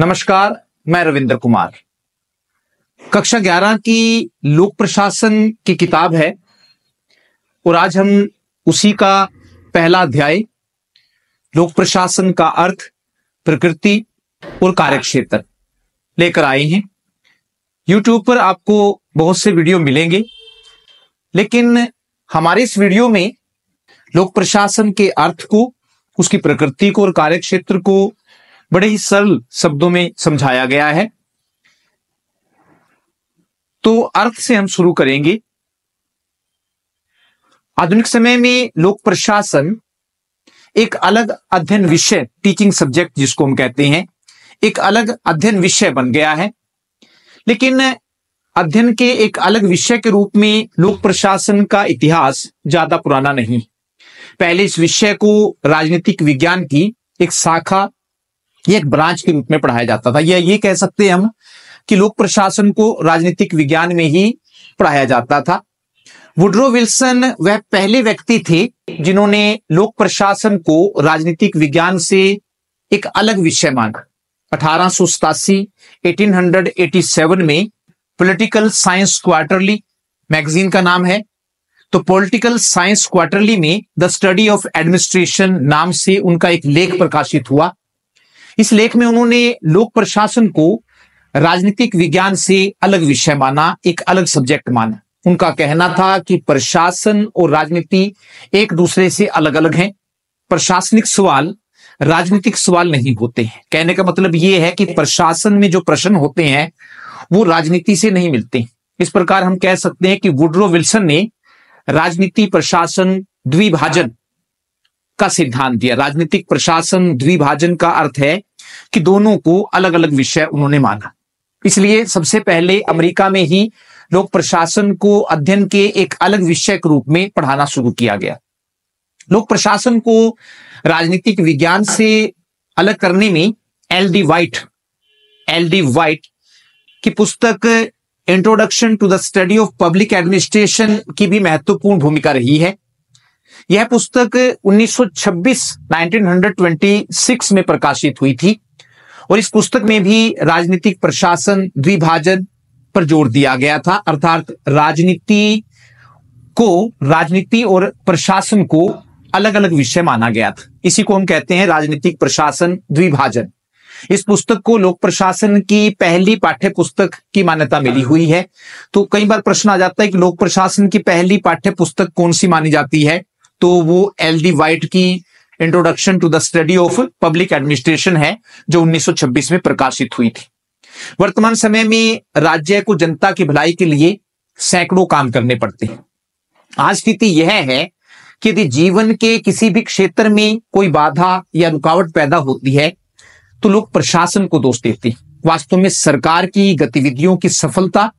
नमस्कार मैं रविंद्र कुमार कक्षा ग्यारह की लोक प्रशासन की किताब है और आज हम उसी का पहला अध्याय लोक प्रशासन का अर्थ प्रकृति और कार्यक्षेत्र लेकर आए हैं YouTube पर आपको बहुत से वीडियो मिलेंगे लेकिन हमारे इस वीडियो में लोक प्रशासन के अर्थ को उसकी प्रकृति को और कार्यक्षेत्र को बड़े ही सरल शब्दों में समझाया गया है तो अर्थ से हम शुरू करेंगे आधुनिक समय में लोक प्रशासन एक अलग अध्ययन विषय टीचिंग सब्जेक्ट जिसको हम कहते हैं एक अलग अध्ययन विषय बन गया है लेकिन अध्ययन के एक अलग विषय के रूप में लोक प्रशासन का इतिहास ज्यादा पुराना नहीं पहले इस विषय को राजनीतिक विज्ञान की एक शाखा ये एक ब्रांच के रूप में पढ़ाया जाता था या ये कह सकते हैं हम कि लोक प्रशासन को राजनीतिक विज्ञान में ही पढ़ाया जाता था वुड्रो विल्सन वह पहले व्यक्ति थे जिन्होंने लोक प्रशासन को राजनीतिक विज्ञान से एक अलग विषय माना अठारह सो 1887 में पॉलिटिकल साइंस क्वार्टरली मैगजीन का नाम है तो पॉलिटिकल साइंस क्वार्टरली में द स्टडी ऑफ एडमिनिस्ट्रेशन नाम से उनका एक लेख प्रकाशित हुआ इस लेख में उन्होंने लोक प्रशासन को राजनीतिक विज्ञान से अलग विषय माना एक अलग सब्जेक्ट माना उनका कहना था कि प्रशासन और राजनीति एक दूसरे से अलग अलग हैं प्रशासनिक सवाल राजनीतिक सवाल नहीं होते हैं कहने का मतलब ये है कि प्रशासन में जो प्रश्न होते हैं वो राजनीति से नहीं मिलते इस प्रकार हम कह सकते हैं कि वुड्रो विल्सन ने राजनीति प्रशासन द्विभाजन का सिद्धांत दिया राजनीतिक प्रशासन द्विभाजन का अर्थ है कि दोनों को अलग अलग विषय उन्होंने माना इसलिए सबसे पहले अमेरिका में ही लोक प्रशासन को अध्ययन के एक अलग विषय के रूप में पढ़ाना शुरू किया गया लोक प्रशासन को राजनीतिक विज्ञान से अलग करने में L D White L D White की पुस्तक introduction to the study of public administration की भी महत्वपूर्ण भूमिका रही है यह पुस्तक 1926 1926 में प्रकाशित हुई थी और इस पुस्तक में भी राजनीतिक प्रशासन द्विभाजन पर जोर दिया गया था अर्थात राजनीति को राजनीति और प्रशासन को अलग अलग विषय माना गया था इसी को हम कहते हैं राजनीतिक प्रशासन द्विभाजन इस पुस्तक को लोक प्रशासन की पहली पाठ्य पुस्तक की मान्यता मिली हुई है तो कई बार प्रश्न आ जाता है कि लोक प्रशासन की पहली पाठ्य पुस्तक कौन सी मानी जाती है तो वो एल डी वाइट की introduction to the study of public administration है जो 1926 में प्रकाशित हुई थी वर्तमान समय में राज्य को जनता की भलाई के लिए सैकड़ों काम करने पड़ते हैं आज स्थिति यह है कि यदि जीवन के किसी भी क्षेत्र में कोई बाधा या रुकावट पैदा होती है तो लोग प्रशासन को दोष देते हैं वास्तव में सरकार की गतिविधियों की सफलता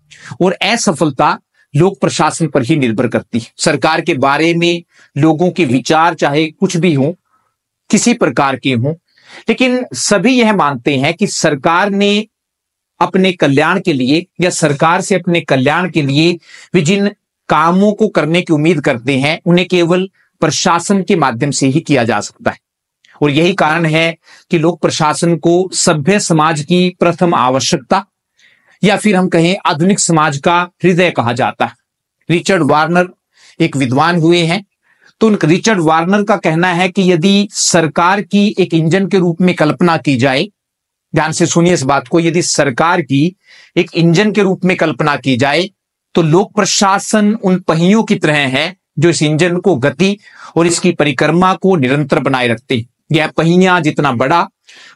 और असफलता लोक प्रशासन पर ही निर्भर करती है सरकार के बारे में लोगों के विचार चाहे कुछ भी हो किसी प्रकार के हों लेकिन सभी यह मानते हैं कि सरकार ने अपने कल्याण के लिए या सरकार से अपने कल्याण के लिए वे जिन कामों को करने की उम्मीद करते हैं उन्हें केवल प्रशासन के माध्यम से ही किया जा सकता है और यही कारण है कि लोक प्रशासन को सभ्य समाज की प्रथम आवश्यकता या फिर हम कहें आधुनिक समाज का हृदय कहा जाता है रिचर्ड वार्नर एक विद्वान हुए हैं तो उन रिचर्ड वार्नर का कहना है कि यदि सरकार की एक इंजन के रूप में कल्पना की जाए ध्यान से सुनिए इस बात को यदि सरकार की एक इंजन के रूप में कल्पना की जाए तो लोक प्रशासन उन पहियों की तरह है जो इस इंजन को गति और इसकी परिक्रमा को निरंतर बनाए रखते हैं यह पहिया जितना बड़ा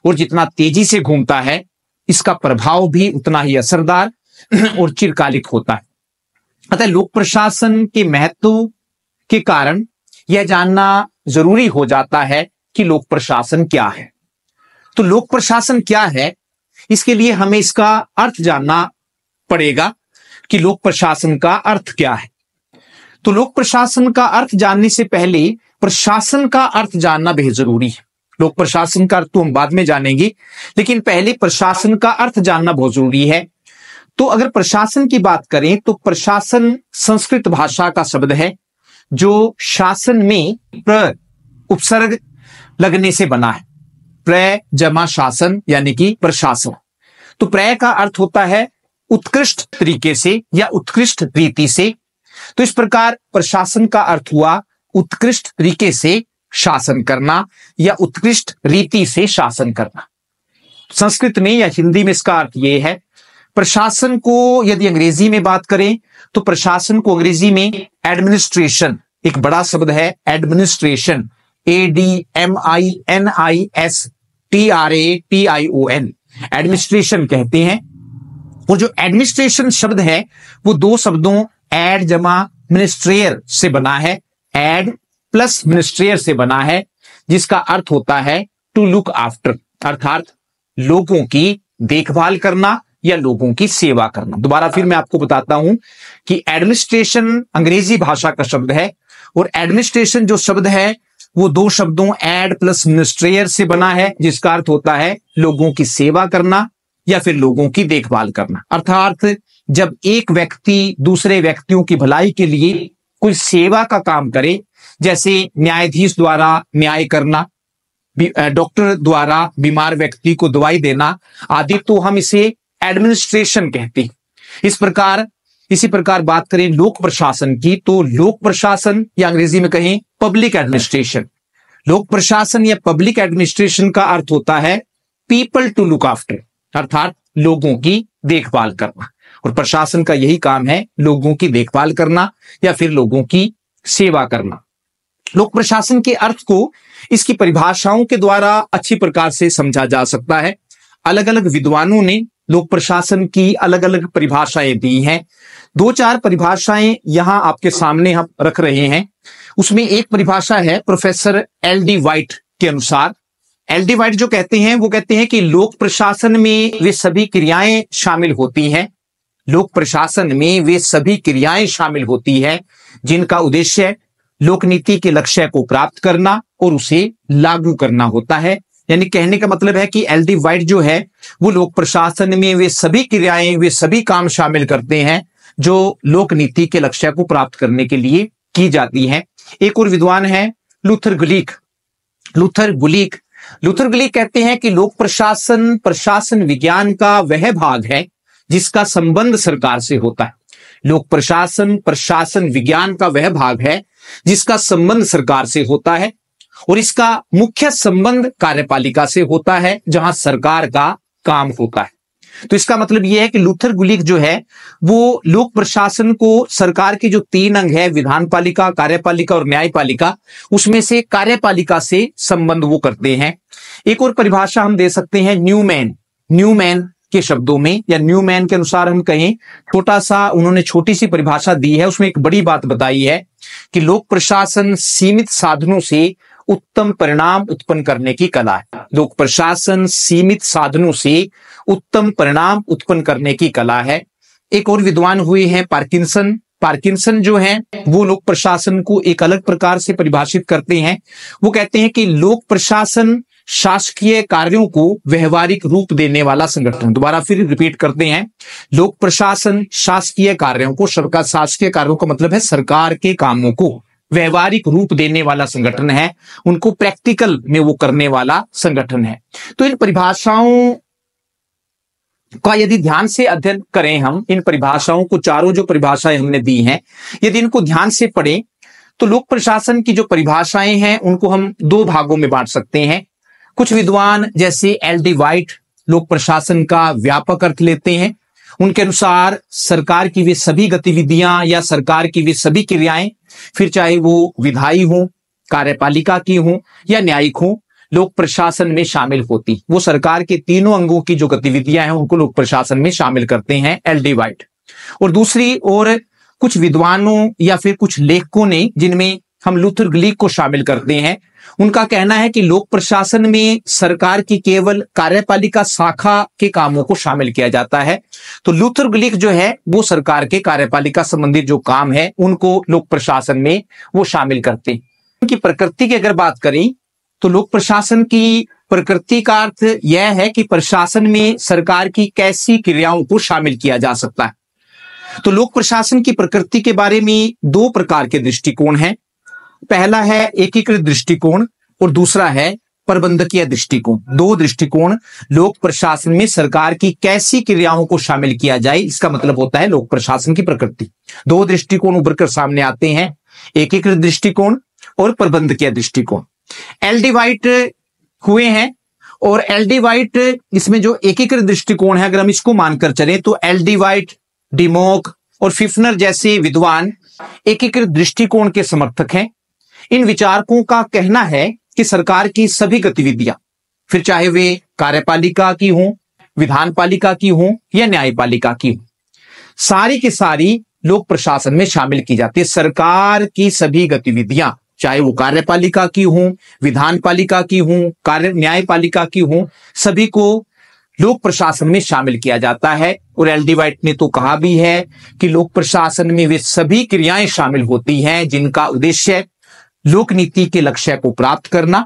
और जितना तेजी से घूमता है इसका प्रभाव भी उतना ही असरदार और चिरकालिक होता है अतः लोक प्रशासन के महत्व के कारण यह जानना जरूरी हो जाता है कि लोक प्रशासन क्या है तो लोक प्रशासन क्या है इसके लिए हमें इसका अर्थ जानना पड़ेगा कि लोक प्रशासन का अर्थ क्या है तो लोक प्रशासन का अर्थ जानने से पहले प्रशासन का अर्थ जानना बेहद जरूरी है लोक प्रशासन का अर्थ तो हम बाद में जानेंगे लेकिन पहले प्रशासन का अर्थ जानना बहुत जरूरी है तो अगर प्रशासन की बात करें तो प्रशासन संस्कृत भाषा का शब्द है जो शासन में प्र उपसर्ग लगने से बना है प्रय जमा शासन यानी कि प्रशासन तो प्रय का अर्थ होता है उत्कृष्ट तरीके से या उत्कृष्ट रीति से तो इस प्रकार प्रशासन का अर्थ हुआ उत्कृष्ट तरीके से शासन करना या उत्कृष्ट रीति से शासन करना संस्कृत में या हिंदी में इसका अर्थ यह है प्रशासन को यदि अंग्रेजी में बात करें तो प्रशासन को अंग्रेजी में एडमिनिस्ट्रेशन एक बड़ा शब्द है administration A D M I N I S T R A T I O N administration कहते हैं और जो एडमिनिस्ट्रेशन शब्द है वो दो शब्दों एड जमा मिनिस्ट्रेयर से बना है एड प्लस मिनिस्ट्रियर से बना है जिसका अर्थ होता है टू लुक आफ्टर अर्थात लोगों की देखभाल करना या लोगों की सेवा करना दोबारा फिर मैं आपको बताता हूं कि एडमिनिस्ट्रेशन अंग्रेजी भाषा का शब्द है और एडमिनिस्ट्रेशन जो शब्द है वो दो शब्दों एड प्लस मिनिस्ट्रेयर से बना है जिसका अर्थ होता है लोगों की सेवा करना या फिर लोगों की देखभाल करना अर्थात जब एक व्यक्ति दूसरे व्यक्तियों की भलाई के लिए कोई सेवा का काम करे जैसे न्यायाधीश द्वारा न्याय करना डॉक्टर द्वारा बीमार व्यक्ति को दवाई देना आदि तो हम इसे एडमिनिस्ट्रेशन कहते हैं इस प्रकार इसी प्रकार बात करें लोक प्रशासन की तो लोक प्रशासन या अंग्रेजी में कहें पब्लिक एडमिनिस्ट्रेशन लोक प्रशासन या पब्लिक एडमिनिस्ट्रेशन का अर्थ होता है पीपल टू लुक आफ्टर अर्थात लोगों की देखभाल करना और प्रशासन का यही काम है लोगों की देखभाल करना या फिर लोगों की सेवा करना लोक प्रशासन के अर्थ को इसकी परिभाषाओं के द्वारा अच्छी प्रकार से समझा जा सकता है अलग अलग विद्वानों ने लोक प्रशासन की अलग अलग परिभाषाएं दी हैं दो चार परिभाषाएं यहां आपके सामने हम रख रहे हैं उसमें एक परिभाषा है प्रोफेसर एल डी वाइट के अनुसार एल डी वाइट जो कहते हैं वो कहते हैं कि लोक प्रशासन में वे सभी क्रियाएं शामिल होती हैं लोक प्रशासन में वे सभी क्रियाएं शामिल होती है जिनका उद्देश्य लोकनीति के लक्ष्य को प्राप्त करना और उसे लागू करना होता है यानी कहने का मतलब है कि एल डी वाइट जो है वो लोक प्रशासन में वे सभी क्रियाएं वे सभी काम शामिल करते हैं जो लोक नीति के लक्ष्य को प्राप्त करने के लिए की जाती है एक और विद्वान है Luther Gulick Luther Gulick Luther Gulick कहते हैं कि लोक प्रशासन प्रशासन विज्ञान का वह भाग है जिसका संबंध सरकार से होता है लोक प्रशासन प्रशासन विज्ञान का वह भाग है जिसका संबंध सरकार से होता है और इसका मुख्य संबंध कार्यपालिका से होता है जहां सरकार का काम होता है तो इसका मतलब यह है कि लूथर गुलिक जो है वो लोक प्रशासन को सरकार के जो तीन अंग है विधान पालिका कार्यपालिका और न्यायपालिका उसमें से कार्यपालिका से संबंध वो करते हैं एक और परिभाषा हम दे सकते हैं न्यूमैन न्यूमैन के शब्दों में या न्यूमैन के अनुसार हम कहें छोटा सा उन्होंने छोटी सी परिभाषा दी है उसमें एक बड़ी बात बताई है कि लोक प्रशासन सीमित साधनों से उत्तम परिणाम उत्पन्न करने की कला है लोक प्रशासन सीमित साधनों से उत्तम परिणाम उत्पन्न करने की कला है एक और विद्वान हुए हैं पार्किंसन पार्किंसन जो हैं वो लोक प्रशासन को एक अलग प्रकार से परिभाषित करते हैं वो कहते हैं कि लोक प्रशासन शासकीय कार्यों को व्यवहारिक रूप देने वाला संगठन दोबारा फिर रिपीट करते हैं लोक प्रशासन शासकीय कार्यों को सरकार शासकीय कार्यों का मतलब है सरकार के कामों को व्यवहारिक रूप देने वाला संगठन है उनको प्रैक्टिकल में वो करने वाला संगठन है तो इन परिभाषाओं का यदि ध्यान से अध्ययन करें हम इन परिभाषाओं को चारों जो परिभाषाएं हमने दी हैं यदि इनको ध्यान से पढ़ें तो लोक प्रशासन की जो परिभाषाएं हैं उनको हम दो भागों में बांट सकते हैं कुछ विद्वान जैसे एल डी वाइट लोक प्रशासन का व्यापक अर्थ लेते हैं उनके अनुसार सरकार की वे सभी गतिविधियां या सरकार की वे सभी क्रियाएं फिर चाहे वो विधायी हो कार्यपालिका की हो या न्यायिक हो लोक प्रशासन में शामिल होती वो सरकार के तीनों अंगों की जो गतिविधियां हैं उनको लोक प्रशासन में शामिल करते हैं एल डी वाइट और दूसरी ओर कुछ विद्वानों या फिर कुछ लेखकों ने जिनमें हम लूथर ग्लीक को शामिल करते हैं उनका कहना है कि लोक प्रशासन में सरकार की केवल कार्यपालिका शाखा के कामों को शामिल किया जाता है तो लूथर ग्लिक जो है वो सरकार के कार्यपालिका संबंधित जो काम है उनको लोक प्रशासन में वो शामिल करते हैं उनकी प्रकृति की अगर बात करें तो लोक प्रशासन की प्रकृति का अर्थ यह है कि प्रशासन में सरकार की कैसी क्रियाओं को शामिल किया जा सकता है तो लोक प्रशासन की प्रकृति के बारे में दो प्रकार के दृष्टिकोण हैं पहला है एकीकृत दृष्टिकोण और दूसरा है प्रबंधकीय दृष्टिकोण दो दृष्टिकोण लोक प्रशासन में सरकार की कैसी क्रियाओं को शामिल किया जाए इसका मतलब होता है लोक प्रशासन की प्रकृति दो दृष्टिकोण उभरकर सामने आते हैं एकीकृत दृष्टिकोण और प्रबंधकीय दृष्टिकोण एलडी वाइट हुए हैं और डी वाइट इसमें जो एकीकृत दृष्टिकोण है अगर हम इसको मानकर चले तो एलडी वाइट डिमोक और फिफनर जैसे विद्वान एकीकृत दृष्टिकोण के समर्थक हैं इन विचारकों का कहना है कि सरकार की सभी गतिविधियां फिर चाहे वे कार्यपालिका की हों विधान पालिका की हों या न्यायपालिका की हों सारी की सारी लोक प्रशासन में शामिल की जाती है सरकार की सभी गतिविधियां चाहे वो कार्यपालिका की हों विधान पालिका की हों कार्य न्यायपालिका की हों सभी को लोक प्रशासन में शामिल किया जाता है और एल डी वाइट ने तो कहा भी है कि लोक प्रशासन में वे सभी क्रियाएं शामिल होती हैं जिनका उद्देश्य लोक नीति के लक्ष्य को प्राप्त करना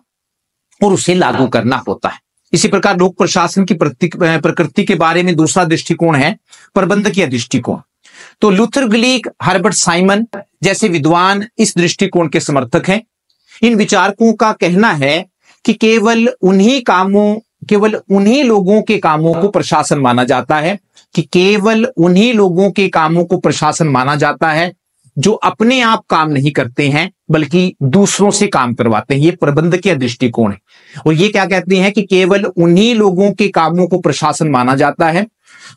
और उसे लागू करना होता है इसी प्रकार लोक प्रशासन की प्रकृति के बारे में दूसरा दृष्टिकोण है प्रबंधकीय दृष्टिकोण तो लूथर ग्लीक हर्बर्ट साइमन जैसे विद्वान इस दृष्टिकोण के समर्थक हैं इन विचारकों का कहना है कि केवल उन्हीं कामों केवल उन्हीं लोगों के कामों को प्रशासन माना जाता है कि केवल उन्हीं लोगों के कामों को प्रशासन माना जाता है जो अपने आप काम नहीं करते हैं बल्कि दूसरों से काम करवाते हैं ये प्रबंधकीय दृष्टिकोण है और ये क्या कहते हैं कि केवल उन्हीं लोगों के कामों को प्रशासन माना जाता है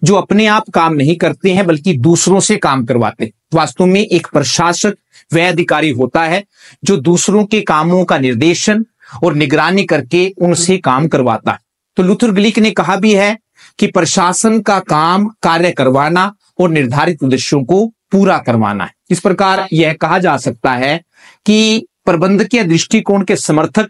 जो अपने आप काम नहीं करते हैं बल्कि दूसरों से काम करवाते हैं वास्तव में एक प्रशासक वह अधिकारी होता है जो दूसरों के कामों का निर्देशन और निगरानी करके उनसे काम करवाता है तो लुथुर ग्लिक ने कहा भी है कि प्रशासन का काम कार्य करवाना और निर्धारित उद्देश्यों को पूरा करवाना है इस प्रकार यह कहा जा सकता है कि प्रबंधकीय दृष्टिकोण के समर्थक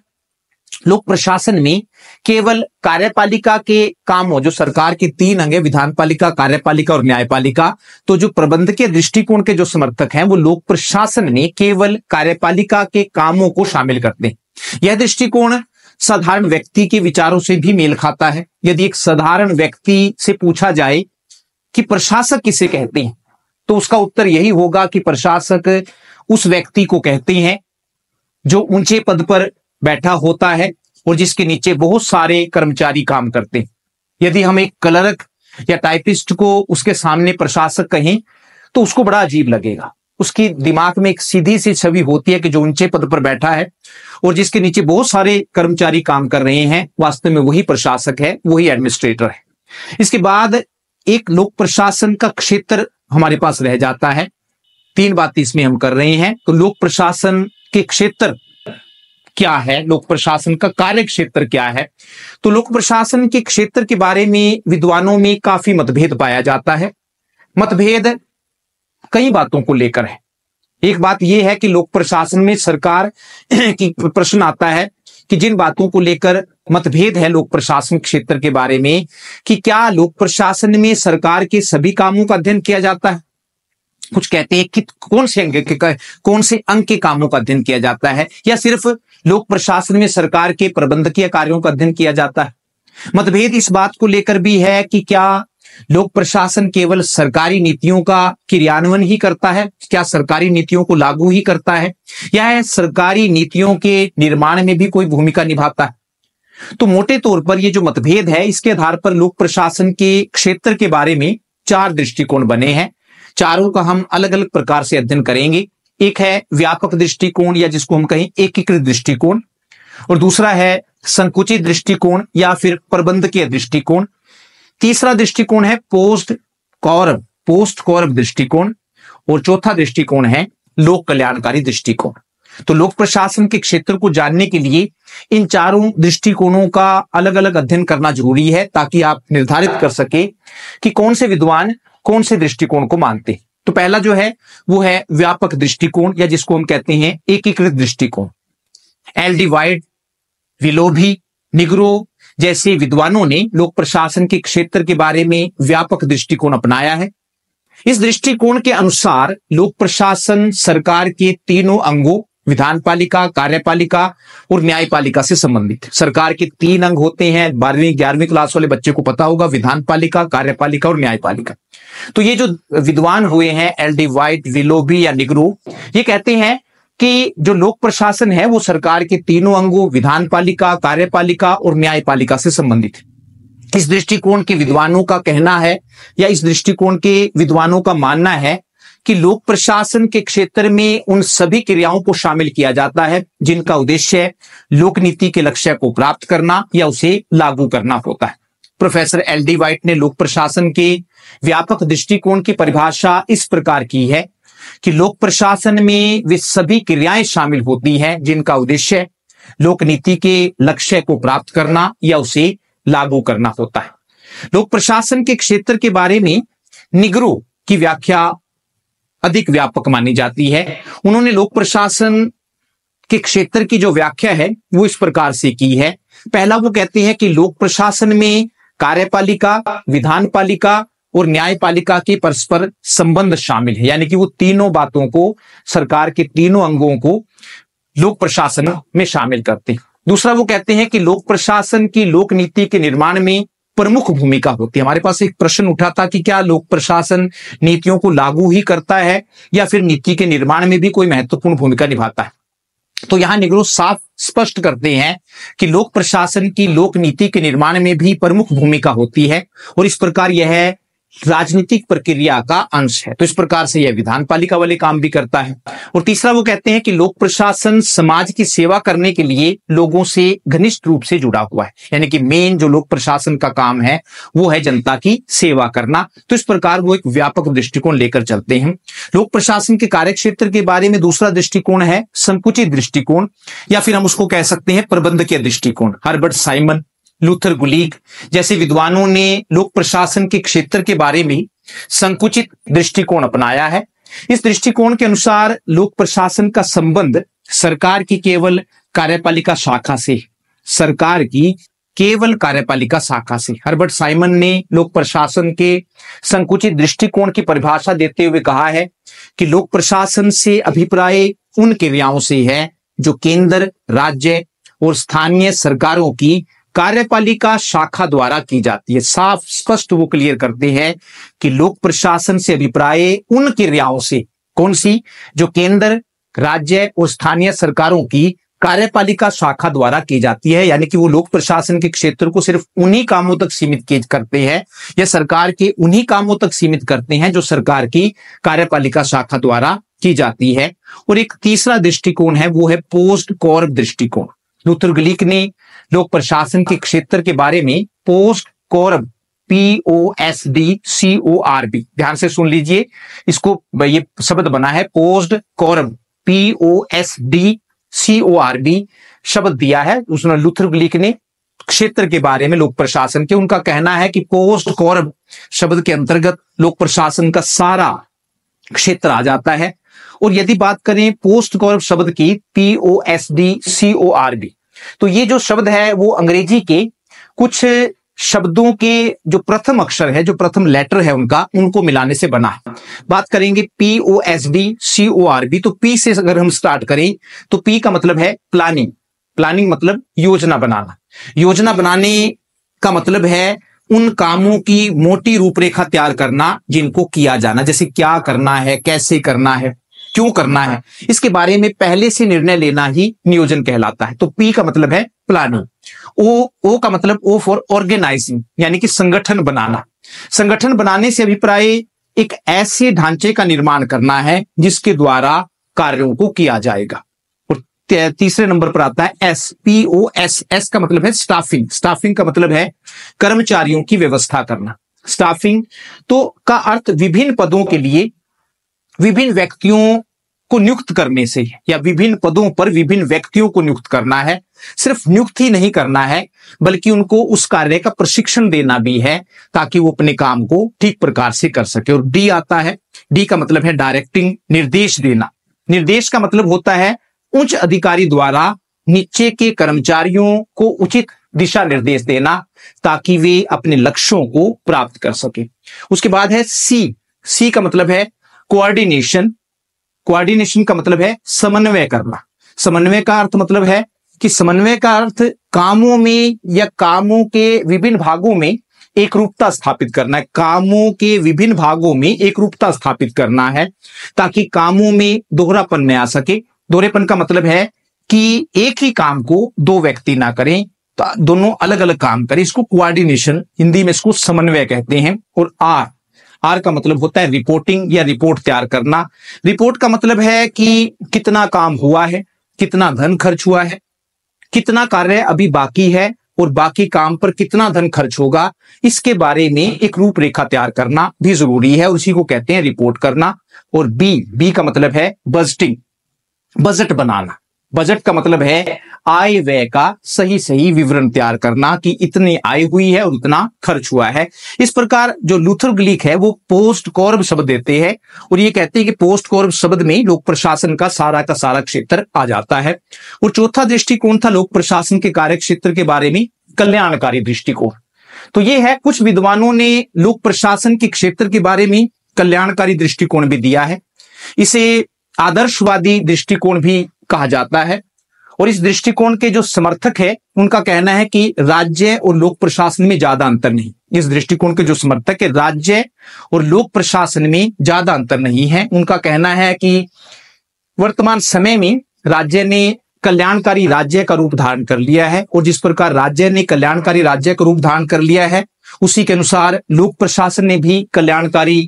लोक प्रशासन में केवल कार्यपालिका के कामों जो सरकार के तीन अंग है विधानपालिका कार्यपालिका और न्यायपालिका तो जो प्रबंधकीय दृष्टिकोण के जो समर्थक हैं वो लोक प्रशासन में केवल कार्यपालिका के कामों को शामिल करते हैं यह दृष्टिकोण साधारण व्यक्ति के विचारों से भी मेल खाता है यदि एक साधारण व्यक्ति से पूछा जाए कि प्रशासक किसे कहते हैं तो उसका उत्तर यही होगा कि प्रशासक उस व्यक्ति को कहते हैं जो ऊंचे पद पर बैठा होता है और जिसके नीचे बहुत सारे कर्मचारी काम करते हैं यदि हम एक क्लर्क या टाइपिस्ट को उसके सामने प्रशासक कहें तो उसको बड़ा अजीब लगेगा उसकी दिमाग में एक सीधी सी छवि होती है कि जो ऊंचे पद पर बैठा है और जिसके नीचे बहुत सारे कर्मचारी काम कर रहे हैं वास्तव में वही प्रशासक है वही एडमिनिस्ट्रेटर है इसके बाद एक लोक प्रशासन का क्षेत्र हमारे पास रह जाता है तीन बात इसमें हम कर रहे हैं तो लोक प्रशासन के क्षेत्र क्या है लोक प्रशासन का कार्य क्षेत्र क्या है तो लोक प्रशासन के क्षेत्र के बारे में विद्वानों में काफी मतभेद पाया जाता है मतभेद कई बातों को लेकर है एक बात यह है कि लोक प्रशासन में सरकार की प्रश्न आता है कि जिन बातों को लेकर मतभेद है लोक प्रशासन क्षेत्र के बारे में कि क्या लोक प्रशासन में सरकार के सभी कामों का अध्ययन किया जाता है कुछ कहते हैं कि कौन से अंग के कौन से अंग के कामों का अध्ययन किया जाता है या सिर्फ लोक प्रशासन में सरकार के प्रबंधकीय कार्यों का अध्ययन किया जाता है मतभेद इस बात को लेकर भी है कि क्या लोक प्रशासन केवल सरकारी नीतियों का क्रियान्वयन ही करता है क्या सरकारी नीतियों को लागू ही करता है या सरकारी नीतियों के निर्माण में भी कोई भूमिका निभाता है तो मोटे तौर पर यह जो मतभेद है इसके आधार पर लोक प्रशासन के क्षेत्र के बारे में चार दृष्टिकोण बने हैं चारों का हम अलग अलग प्रकार से अध्ययन करेंगे एक है व्यापक दृष्टिकोण या जिसको हम कहें एकीकृत दृष्टिकोण और दूसरा है संकुचित दृष्टिकोण या फिर प्रबंधकीय दृष्टिकोण तीसरा दृष्टिकोण है पोस्ट कौरव पोस्ट कौरव दृष्टिकोण और चौथा दृष्टिकोण है लोक कल्याणकारी दृष्टिकोण तो लोक प्रशासन के क्षेत्र को जानने के लिए इन चारों दृष्टिकोणों का अलग अलग अध्ययन करना जरूरी है ताकि आप निर्धारित कर सके कि कौन से विद्वान कौन से दृष्टिकोण को मानते हैं तो पहला जो है वो है व्यापक दृष्टिकोण या जिसको हम कहते हैं एकीकृत दृष्टिकोण L D White Willoughby Nigro जैसे विद्वानों ने लोक प्रशासन के क्षेत्र के बारे में व्यापक दृष्टिकोण अपनाया है इस दृष्टिकोण के अनुसार लोक प्रशासन सरकार के तीनों अंगों विधान पालिका कार्यपालिका और न्यायपालिका से संबंधित सरकार के तीन अंग होते हैं बारहवीं ग्यारहवीं क्लास वाले बच्चे को पता होगा विधान पालिका कार्यपालिका और न्यायपालिका तो ये जो विद्वान हुए हैं एल डी व्हाइट विलोबी या निगरू ये कहते हैं कि जो लोक प्रशासन है वो सरकार के तीनों अंगों विधान पालिका कार्यपालिका और न्यायपालिका से संबंधित है इस दृष्टिकोण के विद्वानों का कहना है या इस दृष्टिकोण के विद्वानों का मानना है कि लोक प्रशासन के क्षेत्र में उन सभी क्रियाओं को शामिल किया जाता है जिनका उद्देश्य लोक नीति के लक्ष्य को प्राप्त करना या उसे लागू करना होता है प्रोफेसर एल डी वाइट ने लोक प्रशासन के व्यापक दृष्टिकोण की परिभाषा इस प्रकार की है कि लोक प्रशासन में वे सभी क्रियाएं शामिल होती हैं जिनका उद्देश्य लोक नीति के लक्ष्य को प्राप्त करना या उसे लागू करना होता है लोक प्रशासन के क्षेत्र के बारे में निगरो की व्याख्या अधिक व्यापक मानी जाती है उन्होंने लोक प्रशासन के क्षेत्र की जो व्याख्या है वो इस प्रकार से की है पहला वो कहते हैं कि लोक प्रशासन में कार्यपालिका विधान पालिका और न्यायपालिका के परस्पर संबंध शामिल है यानी कि वो तीनों बातों को सरकार के तीनों अंगों को लोक प्रशासन में शामिल करते हैं दूसरा वो कहते हैं कि लोक प्रशासन की लोक नीति के निर्माण में प्रमुख भूमिका होती है हमारे पास एक प्रश्न उठा था कि क्या लोक प्रशासन नीतियों को लागू ही करता है या फिर नीति के निर्माण में भी कोई महत्वपूर्ण भूमिका निभाता है तो यहां निगरू साफ स्पष्ट करते हैं कि लोक प्रशासन की लोक नीति के निर्माण में भी प्रमुख भूमिका होती है और इस प्रकार यह राजनीतिक प्रक्रिया का अंश है तो इस प्रकार से यह विधान पालिका वाले काम भी करता है और तीसरा वो कहते हैं कि लोक प्रशासन समाज की सेवा करने के लिए लोगों से घनिष्ठ रूप से जुड़ा हुआ है यानी कि मेन जो लोक प्रशासन का काम है वो है जनता की सेवा करना तो इस प्रकार वो एक व्यापक दृष्टिकोण लेकर चलते हैं लोक प्रशासन के कार्य क्षेत्र के बारे में दूसरा दृष्टिकोण है संकुचित दृष्टिकोण या फिर हम उसको कह सकते हैं प्रबंधकीय दृष्टिकोण हर्बर्ट साइमन लूथर गुलीग जैसे विद्वानों ने लोक प्रशासन के क्षेत्र के बारे में संकुचित दृष्टिकोण अपनाया है इस दृष्टिकोण के अनुसार लोक प्रशासन का संबंध सरकार की केवल कार्यपालिका शाखा से सरकार की केवल कार्यपालिका शाखा से हर्बर्ट साइमन ने लोक प्रशासन के संकुचित दृष्टिकोण की परिभाषा देते हुए कहा है कि लोक प्रशासन से अभिप्राय उन क्रियाओं से है जो केंद्र राज्य और स्थानीय सरकारों की कार्यपालिका शाखा द्वारा की जाती है साफ स्पष्ट वो क्लियर करते हैं कि लोक प्रशासन से अभिप्राय उन क्रियाओं से कौन सी जो केंद्र राज्य और स्थानीय सरकारों की कार्यपालिका शाखा द्वारा की जाती है यानी कि वो लोक प्रशासन के क्षेत्र को सिर्फ उन्हीं कामों तक सीमित करते हैं या सरकार के उन्हीं कामों तक सीमित करते हैं जो सरकार की कार्यपालिका शाखा द्वारा की जाती है और एक तीसरा दृष्टिकोण है वो है पोस्ट कौर दृष्टिकोण लूथर ग्लिक ने लोक प्रशासन के क्षेत्र के बारे में POSDCORB P O S D C O R B ध्यान से सुन लीजिए इसको ये शब्द बना है POSDCORB P O S D C O R B शब्द दिया है उसने लूथर ग्लिक ने क्षेत्र के बारे में लोक प्रशासन के उनका कहना है कि पोस्ट कौरब शब्द के अंतर्गत लोक प्रशासन का सारा क्षेत्र आ जाता है और यदि बात करें पोस्ट गौरव शब्द की P O S D C O R B तो ये जो शब्द है वो अंग्रेजी के कुछ शब्दों के जो प्रथम अक्षर है जो प्रथम लेटर है उनका उनको मिलाने से बना है बात करेंगे P O S D C O R B तो पी से अगर हम स्टार्ट करें तो पी का मतलब है प्लानिंग प्लानिंग मतलब योजना बनाना योजना बनाने का मतलब है उन कामों की मोटी रूपरेखा तैयार करना जिनको किया जाना जैसे क्या करना है कैसे करना है क्यों करना है इसके बारे में पहले से निर्णय लेना ही नियोजन कहलाता है तो पी का मतलब है प्लानिंग ओ ओ का मतलब ओ फॉर ऑर्गेनाइजिंग यानी कि संगठन बनाना संगठन बनाने से अभिप्राय एक ऐसे ढांचे का निर्माण करना है जिसके द्वारा कार्यों को किया जाएगा और तीसरे नंबर पर आता है S P O S S का मतलब है स्टाफिंग स्टाफिंग का मतलब है कर्मचारियों की व्यवस्था करना स्टाफिंग तो का अर्थ विभिन्न पदों के लिए विभिन्न व्यक्तियों को नियुक्त करने से या विभिन्न पदों पर विभिन्न व्यक्तियों को नियुक्त करना है सिर्फ नियुक्त ही नहीं करना है बल्कि उनको उस कार्य का प्रशिक्षण देना भी है ताकि वो अपने काम को ठीक प्रकार से कर सके और डी आता है डी का मतलब है डायरेक्टिंग निर्देश देना निर्देश का मतलब होता है उच्च अधिकारी द्वारा नीचे के कर्मचारियों को उचित दिशा निर्देश देना ताकि वे अपने लक्ष्यों को प्राप्त कर सके उसके बाद है सी सी का मतलब है कोऑर्डिनेशन कोऑर्डिनेशन का मतलब है समन्वय करना समन्वय का अर्थ मतलब है कि समन्वय का अर्थ कामों में या कामों के विभिन्न भागों में एक रूपता स्थापित करना है कामों के विभिन्न भागों में एक रूपता स्थापित करना है ताकि कामों में दोहरापन में आ सके दोहरेपन का मतलब है कि एक ही काम को दो व्यक्ति ना करें तो दोनों अलग अलग काम करें इसको कोऑर्डिनेशन हिंदी में इसको समन्वय कहते हैं और आर आर का मतलब होता है रिपोर्टिंग या रिपोर्ट तैयार करना रिपोर्ट का मतलब है कि कितना काम हुआ है कितना धन खर्च हुआ है कितना कार्य अभी बाकी है और बाकी काम पर कितना धन खर्च होगा इसके बारे में एक रूपरेखा तैयार करना भी जरूरी है उसी को कहते हैं रिपोर्ट करना और बी बी का मतलब है बजटिंग बजट बनाना बजट का मतलब है आय व्यय का सही सही विवरण तैयार करना कि इतनी आय हुई है और इतना खर्च हुआ है इस प्रकार जो लूथर ग्लिक है वो पोस्ट कॉर्ब शब्द देते हैं और ये कहते हैं कि पोस्ट कॉर्ब शब्द में लोक प्रशासन का सारा का सारा क्षेत्र आ जाता है और चौथा दृष्टिकोण था लोक प्रशासन के कार्य क्षेत्र के बारे में कल्याणकारी दृष्टिकोण तो ये है कुछ विद्वानों ने लोक प्रशासन के क्षेत्र के बारे में कल्याणकारी दृष्टिकोण भी दिया है इसे आदर्शवादी दृष्टिकोण भी कहा जाता है और इस दृष्टिकोण के जो समर्थक है उनका कहना है कि राज्य और लोक प्रशासन में ज्यादा अंतर नहीं इस दृष्टिकोण के जो समर्थक है राज्य और लोक प्रशासन में ज्यादा अंतर नहीं है उनका कहना है कि वर्तमान समय में राज्य ने कल्याणकारी राज्य का रूप धारण कर लिया है और जिस प्रकार राज्य ने कल्याणकारी राज्य का रूप धारण कर लिया है उसी के अनुसार लोक प्रशासन ने भी कल्याणकारी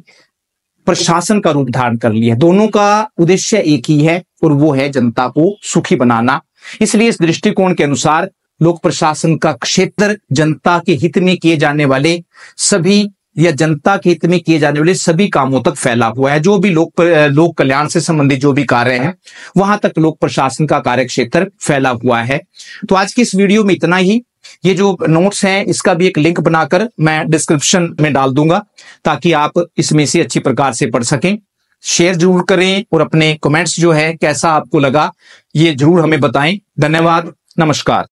प्रशासन का रूप धारण कर लिया दोनों का उद्देश्य एक ही है और वो है जनता को सुखी बनाना इसलिए इस दृष्टिकोण के अनुसार लोक प्रशासन का क्षेत्र जनता के हित में किए जाने वाले सभी या जनता के हित में किए जाने वाले सभी कामों तक फैला हुआ है जो भी लोक लोक कल्याण से संबंधित जो भी कार्य हैं वहां तक लोक प्रशासन का कार्य क्षेत्र फैला हुआ है तो आज की इस वीडियो में इतना ही ये जो नोट्स हैं इसका भी एक लिंक बनाकर मैं डिस्क्रिप्शन में डाल दूंगा ताकि आप इसमें से अच्छी प्रकार से पढ़ सकें शेयर जरूर करें और अपने कमेंट्स जो है कैसा आपको लगा ये जरूर हमें बताएं धन्यवाद नमस्कार